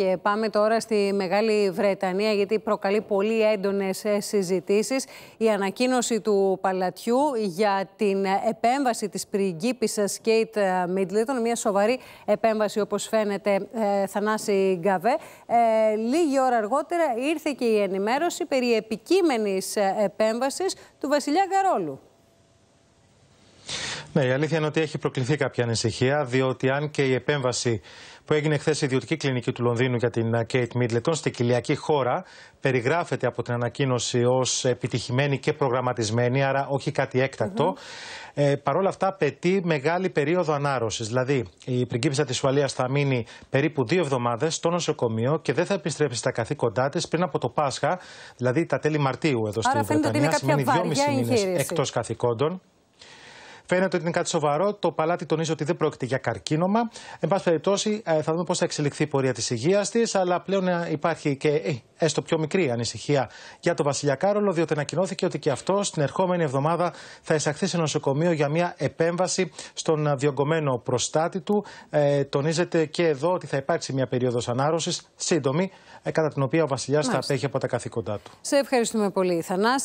Και πάμε τώρα στη Μεγάλη Βρετανία, γιατί προκαλεί πολύ έντονες συζητήσεις. Η ανακοίνωση του Παλατιού για την επέμβαση της πριγκίπισσα Κέιτ Μίτλετον, μια σοβαρή επέμβαση, όπως φαίνεται, ε, Θανάση Γκαβέ. Ε, λίγη ώρα αργότερα ήρθε και η ενημέρωση περί επικείμενης ε, επέμβασης του βασιλιά Γκαρόλου. Ναι, η αλήθεια είναι ότι έχει προκληθεί κάποια ανησυχία, διότι αν και η επέμβαση που έγινε χθες η ιδιωτική κλινική του Λονδίνου για την Κέιτ Μίτλετον στην κοιλιακή χώρα περιγράφεται από την ανακοίνωση ως επιτυχημένη και προγραμματισμένη, άρα όχι κάτι έκτακτο. Ε, Παρ' όλα αυτά, απαιτεί μεγάλη περίοδο ανάρρωσης. Δηλαδή, η πριγκίπισσα της Ουαλίας θα μείνει περίπου δύο εβδομάδες στο νοσοκομείο και δεν θα επιστρέψει στα καθήκοντά της πριν από το Πάσχα, δηλαδή τα τέλη Μαρτίου εδώ στην Βρετανία. Άρα φαίνεται ότι Εκτός καθηκόντων. Φαίνεται ότι είναι κάτι σοβαρό. Το παλάτι τονίζει ότι δεν πρόκειται για καρκίνωμα. Εν πάση περιπτώσει, ε, θα δούμε πώς θα εξελιχθεί η πορεία της υγείας της, αλλά πλέον ε, υπάρχει και ε, έστω πιο μικρή ανησυχία για τον Βασιλιά Κάρολο, διότι ανακοινώθηκε ότι και αυτό την ερχόμενη εβδομάδα θα εισαχθεί σε νοσοκομείο για μια επέμβαση στον διωγγωμένο προστάτη του. Ε, τονίζεται και εδώ ότι θα υπάρξει μια περίοδος ανάρρωσης, σύντομη, κατά την οποία ο Βασιλιάς θα απέχει από τα καθήκοντά του. Σε ευχαριστούμε πολύ, Θανάση.